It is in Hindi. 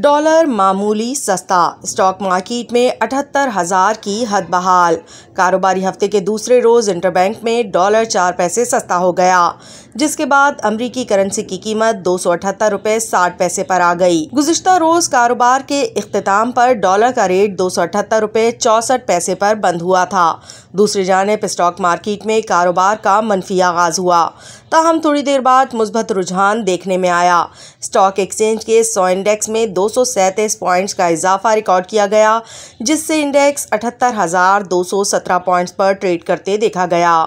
डॉलर मामूली सस्ता स्टॉक मार्केट में अठहत्तर हज़ार की हद बहाल कारोबारी हफ्ते के दूसरे रोज़ इंटरबैंक में डॉलर चार पैसे सस्ता हो गया जिसके बाद अमरीकी करेंसी की कीमत दो सौ अठहत्तर रुपये साठ पैसे पर आ गई गुजशत रोज़ कारोबार के अख्ताम पर डॉलर का रेट दो सौ अठहत्तर रुपये चौसठ पैसे पर बंद हुआ था दूसरी जानब स्टॉक मार्केट में कारोबार का मनफी आगाज़ हुआ ताहम थोड़ी देर बाद मुस्बत रुझान देखने में आया स्टॉक एक्सचेंज के सौ इंडेक्स में दो सौ सैंतीस पॉइंट्स का इजाफा रिकॉर्ड किया गया जिससे इंडेक्स अठहत्तर हज़ार दो सौ सत्रह पॉइंट्स पर ट्रेड करते देखा गया